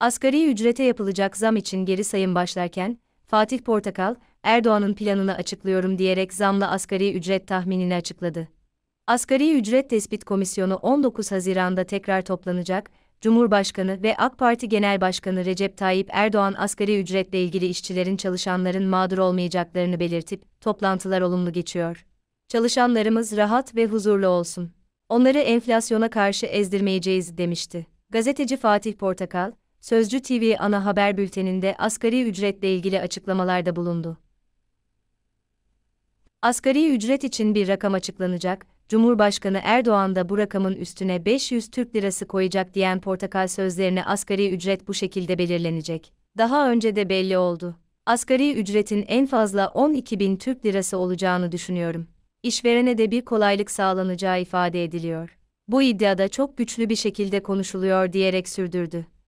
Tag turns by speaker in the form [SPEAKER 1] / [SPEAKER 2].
[SPEAKER 1] Asgari ücrete yapılacak zam için geri sayım başlarken, Fatih Portakal, Erdoğan'ın planını açıklıyorum diyerek zamla asgari ücret tahminini açıkladı. Asgari Ücret Tespit Komisyonu 19 Haziran'da tekrar toplanacak, Cumhurbaşkanı ve AK Parti Genel Başkanı Recep Tayyip Erdoğan asgari ücretle ilgili işçilerin çalışanların mağdur olmayacaklarını belirtip, toplantılar olumlu geçiyor. Çalışanlarımız rahat ve huzurlu olsun. Onları enflasyona karşı ezdirmeyeceğiz demişti. Gazeteci Fatih Portakal, Sözcü TV ana haber bülteninde asgari ücretle ilgili açıklamalarda bulundu. Asgari ücret için bir rakam açıklanacak, Cumhurbaşkanı Erdoğan da bu rakamın üstüne 500 Türk lirası koyacak diyen Portakal sözlerine asgari ücret bu şekilde belirlenecek. Daha önce de belli oldu. Asgari ücretin en fazla 12 bin Türk lirası olacağını düşünüyorum işverene de bir kolaylık sağlanacağı ifade ediliyor. Bu iddiada çok güçlü bir şekilde konuşuluyor diyerek sürdürdü.